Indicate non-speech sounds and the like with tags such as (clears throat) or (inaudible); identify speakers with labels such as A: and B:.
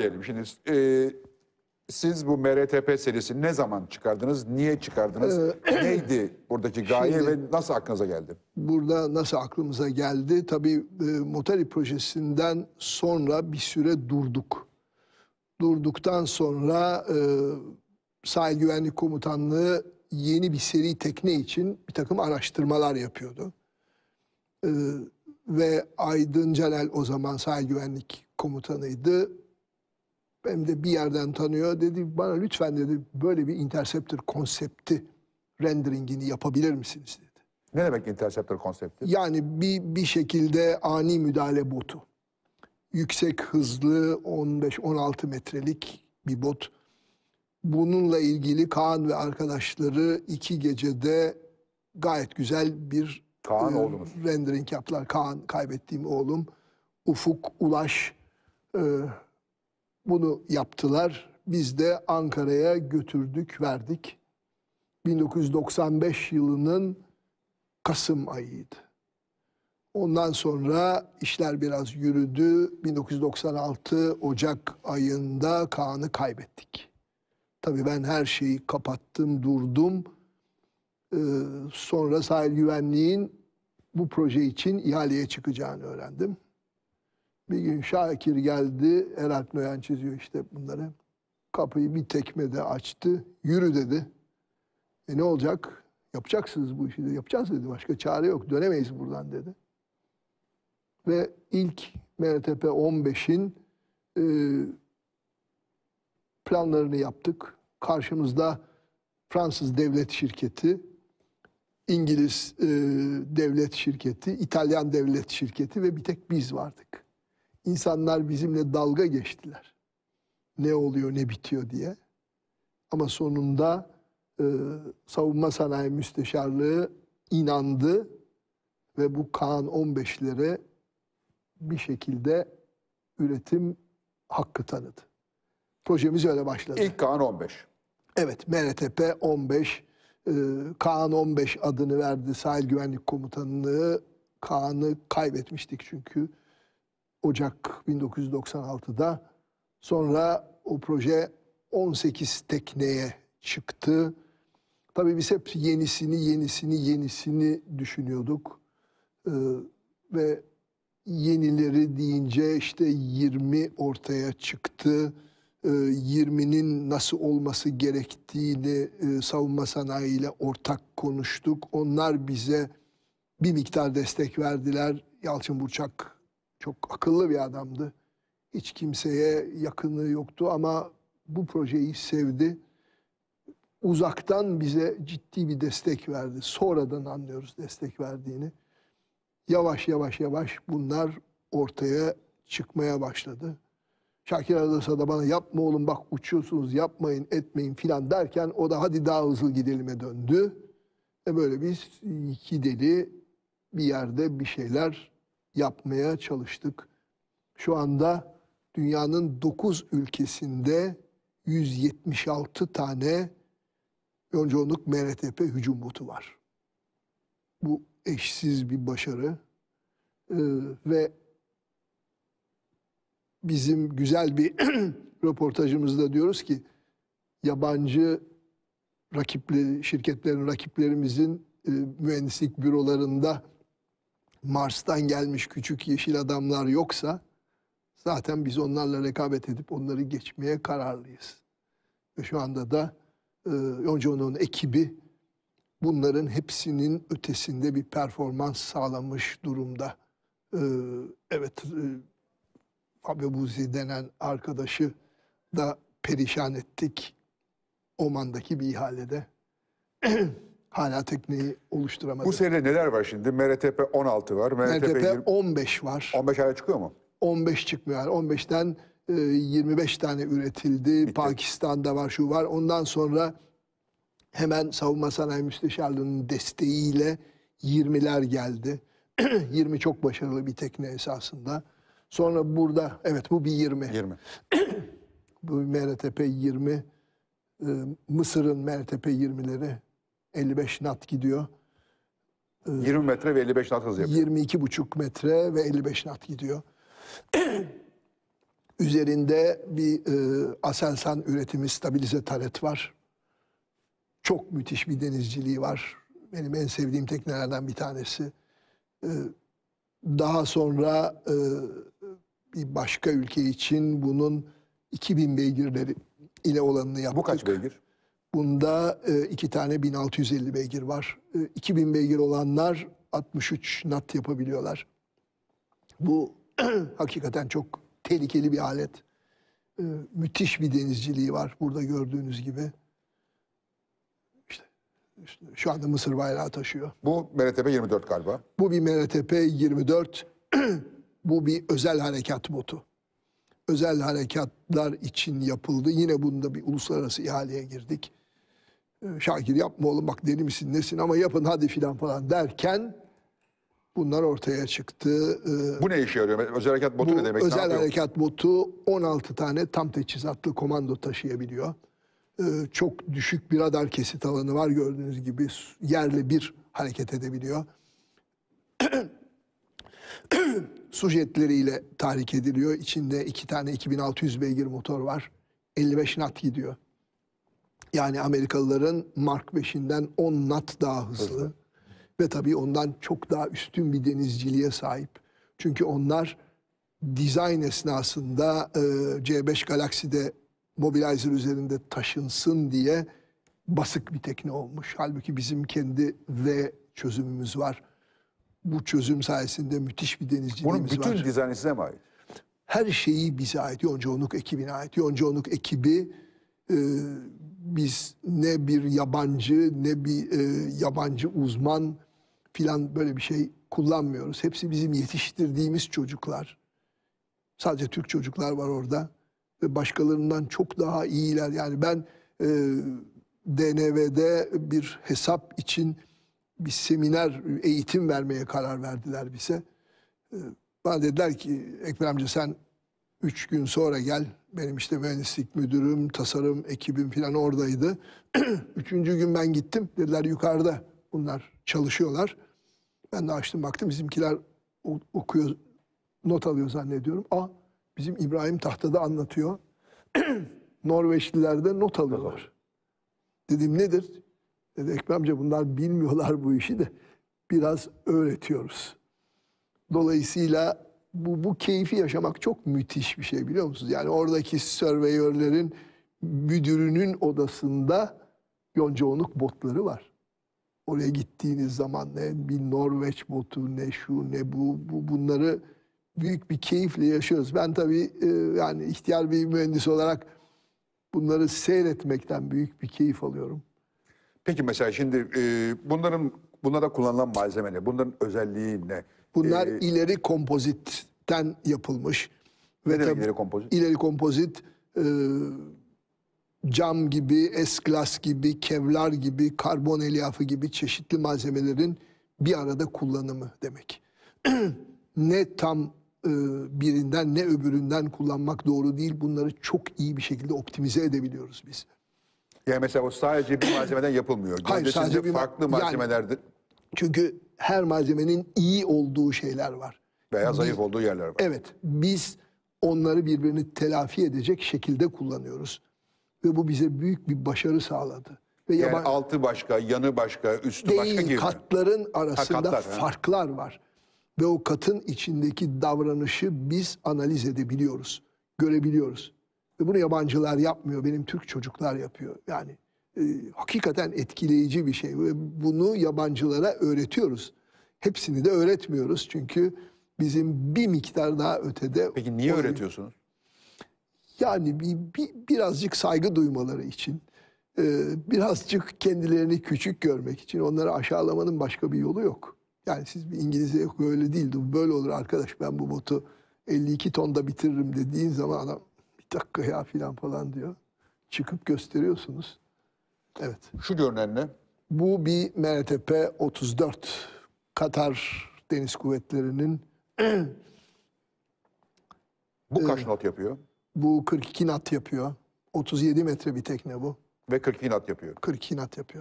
A: diyelim. Şimdi e, siz bu MRTP serisini ne zaman çıkardınız? Niye çıkardınız? Ee, (clears throat) Neydi buradaki gaye şimdi, ve nasıl aklınıza geldi? Burada nasıl aklımıza geldi? Tabii e, Moteli projesinden sonra bir süre durduk. Durduktan sonra e, Sahil Güvenlik Komutanlığı yeni bir seri tekne için bir takım araştırmalar yapıyordu. E, ve Aydın Celal o zaman Sahil Güvenlik Komutanıydı benim de bir yerden tanıyor. Dedi bana lütfen dedi böyle bir interceptor konsepti renderingini yapabilir misiniz dedi. Ne demek interceptor konsepti? Yani bir, bir şekilde ani müdahale botu. Yüksek hızlı 15-16 metrelik bir bot. Bununla ilgili Kaan ve arkadaşları iki gecede gayet güzel bir Kaan e, oğlumuz. rendering yaptılar. Kaan kaybettiğim oğlum. Ufuk, Ulaş, e, bunu yaptılar. Biz de Ankara'ya götürdük, verdik. 1995 yılının Kasım ayıydı. Ondan sonra işler biraz yürüdü. 1996 Ocak ayında Kaan'ı kaybettik. Tabii ben her şeyi kapattım, durdum. Ee, sonra sahil güvenliğin bu proje için ihaleye çıkacağını öğrendim. Bir gün Şakir geldi, Eralp Noyan çiziyor işte bunları. Kapıyı bir tekmede açtı, yürü dedi. E ne olacak? Yapacaksınız bu işi de yapacağız dedi. Başka çare yok, dönemeyiz buradan dedi. Ve ilk MRTP 15'in e, planlarını yaptık. Karşımızda Fransız devlet şirketi, İngiliz e, devlet şirketi, İtalyan devlet şirketi ve bir tek biz vardık. İnsanlar bizimle dalga geçtiler. Ne oluyor ne bitiyor diye. Ama sonunda e, savunma sanayi müsteşarlığı inandı ve bu Kaan 15'lere bir şekilde üretim hakkı tanıdı. Projemiz öyle başladı. İlk Kaan 15. Evet, MRTP 15. E, Kaan 15 adını verdi. Sahil Güvenlik Komutanlığı Kaan'ı kaybetmiştik çünkü. Ocak 1996'da. Sonra o proje 18 tekneye çıktı. Tabii biz hep yenisini, yenisini, yenisini düşünüyorduk. Ee, ve yenileri deyince işte 20 ortaya çıktı. Ee, 20'nin nasıl olması gerektiğini e, savunma sanayiyle ortak konuştuk. Onlar bize bir miktar destek verdiler. Yalçın Burçak çok akıllı bir adamdı. Hiç kimseye yakını yoktu ama bu projeyi sevdi. Uzaktan bize ciddi bir destek verdi. Sonradan anlıyoruz destek verdiğini. Yavaş yavaş yavaş bunlar ortaya çıkmaya başladı. Şakir Adası da bana yapma oğlum bak uçuyorsunuz yapmayın etmeyin filan derken o da hadi daha hızlı gidelime döndü. E böyle biz iki deli bir yerde bir şeyler yapmaya çalıştık. Şu anda dünyanın 9 ülkesinde 176 tane yonconluk MRTP hücum botu var. Bu eşsiz bir başarı ee, ve bizim güzel bir (clears throat) röportajımızda diyoruz ki yabancı rakipli şirketlerin rakiplerimizin e, mühendislik bürolarında Mars'tan gelmiş küçük yeşil adamlar yoksa zaten biz onlarla rekabet edip onları geçmeye kararlıyız. Ve şu anda da e, Yonco'nun ekibi bunların hepsinin ötesinde bir performans sağlamış durumda. E, evet e, Fabio Buzi denen arkadaşı da perişan ettik Oman'daki bir ihalede. (clears throat) Hala tekneyi oluşturamadı. Bu senede neler var şimdi? MRTP 16 var. MRTP, MRTP 15 var. 15 hala çıkıyor mu? 15 çıkmıyor. 15'ten 25 e, tane üretildi. Bitti. Pakistan'da var, şu var. Ondan sonra hemen Savunma Sanayi Müsteşarlığı'nın desteğiyle 20'ler geldi. 20 (clears throat) çok başarılı bir tekne esasında. Sonra burada, evet bu bir 20. 20. (clears throat) bu MRTP 20, e, Mısır'ın MRTP 20'leri 55 nat gidiyor. 20 ee, metre ve 55 nat hız yapıyor. 22,5 metre ve 55 nat gidiyor. (clears throat) Üzerinde bir e, Aselsan üretimi stabilize taret var. Çok müthiş bir denizciliği var. Benim en sevdiğim teknelerden bir tanesi. E, daha sonra e, bir başka ülke için bunun 2000 beygirleri ile olanını yaptık. Bu kaç beygir? Bunda e, iki tane 1650 beygir var. E, 2000 beygir olanlar 63 nat yapabiliyorlar. Bu (clears throat) hakikaten çok tehlikeli bir alet. E, müthiş bir denizciliği var burada gördüğünüz gibi. İşte, işte şu anda Mısır bayrağı taşıyor. Bu MRTP 24 galiba. Bu bir MRTP 24. (clears throat) bu bir özel harekat botu. Özel harekatlar için yapıldı. Yine bunda bir uluslararası ihaleye girdik. Ee, Şakir yapma oğlum bak deli misin nesin ama yapın hadi filan falan derken bunlar ortaya çıktı. Ee, bu ne işe yarıyor? Özel harekat botu ne demek? Özel harekat botu 16 tane tam teçhizatlı komando taşıyabiliyor. Ee, çok düşük bir radar kesit alanı var gördüğünüz gibi yerle bir hareket edebiliyor. (clears throat) Su jetleriyle tahrik ediliyor. İçinde iki tane 2600 beygir motor var. 55 nat gidiyor. Yani Amerikalıların Mark 5'inden 10 nat daha hızlı. hızlı. Ve tabii ondan çok daha üstün bir denizciliğe sahip. Çünkü onlar dizayn esnasında e, C5 Galaxy'de mobilizer üzerinde taşınsın diye basık bir tekne olmuş. Halbuki bizim kendi V çözümümüz var. Bu çözüm sayesinde müthiş bir denizciliğimiz var. Bunun bütün var. dizaynı size mi ait? Her şeyi bize ait. Yonca Onuk ekibine ait. Yonca Onuk ekibi e, biz ne bir yabancı ne bir e, yabancı uzman filan böyle bir şey kullanmıyoruz. Hepsi bizim yetiştirdiğimiz çocuklar. Sadece Türk çocuklar var orada ve başkalarından çok daha iyiler. Yani ben e, DNV'de bir hesap için bir seminer eğitim vermeye karar verdiler bize. E, bana dediler ki Ekrem sen üç gün sonra gel benim işte mühendislik müdürüm, tasarım ekibim falan oradaydı. (clears throat) Üçüncü gün ben gittim. Dediler yukarıda bunlar çalışıyorlar. Ben de açtım baktım bizimkiler okuyor, not alıyor zannediyorum. Aa bizim İbrahim tahtada anlatıyor. (clears throat) Norveçliler de not alıyorlar. Dedim nedir? Dedi Ekrem amca bunlar bilmiyorlar bu işi de biraz öğretiyoruz. Dolayısıyla bu, bu keyfi yaşamak çok müthiş bir şey biliyor musunuz? Yani oradaki surveyörlerin müdürünün odasında yoncaonuk botları var. Oraya gittiğiniz zaman ne bir Norveç botu ne şu ne bu, bu bunları büyük bir keyifle yaşıyoruz. Ben tabii e, yani ihtiyar bir mühendis olarak bunları seyretmekten büyük bir keyif alıyorum. Peki mesela şimdi e, bunların bunlara kullanılan malzeme ne? Bunların özelliği ne? Bunlar ee, ileri kompozitten yapılmış. ve ileri kompozit? İleri kompozit e, cam gibi, s gibi, kevlar gibi, karbon elyafı gibi çeşitli malzemelerin bir arada kullanımı demek. (clears throat) ne tam e, birinden ne öbüründen kullanmak doğru değil. Bunları çok iyi bir şekilde optimize edebiliyoruz biz. Yani mesela o sadece bir malzemeden yapılmıyor. Hayır Gündesinde sadece bir farklı malzemelerdir. Yani, çünkü her malzemenin iyi olduğu şeyler var. Veya zayıf biz, olduğu yerler var. Evet. Biz onları birbirini telafi edecek şekilde kullanıyoruz. Ve bu bize büyük bir başarı sağladı. Ve yani yaban, altı başka, yanı başka, üstü değil, başka gibi. katların arasında ha, katlar, farklar he. var. Ve o katın içindeki davranışı biz analiz edebiliyoruz, görebiliyoruz. Ve bunu yabancılar yapmıyor, benim Türk çocuklar yapıyor. Yani e, hakikaten etkileyici bir şey. Ve bunu yabancılara öğretiyoruz. Hepsini de öğretmiyoruz çünkü bizim bir miktar daha ötede... Peki niye öğretiyorsunuz? Yani bir, bir, birazcık saygı duymaları için, e, birazcık kendilerini küçük görmek için onları aşağılamanın başka bir yolu yok. Yani siz bir İngilizce yok öyle değildi, böyle olur arkadaş ben bu botu 52 tonda bitiririm dediğin zaman adam bir dakika ya filan falan diyor. Çıkıp gösteriyorsunuz. Evet. Şu görünen ne? Bu bir MRTP 34. Katar Deniz Kuvvetleri'nin Bu ee, kaç not yapıyor? bu 42 nat yapıyor. 37 metre bir tekne bu. Ve 42 knot yapıyor. 42 nat yapıyor.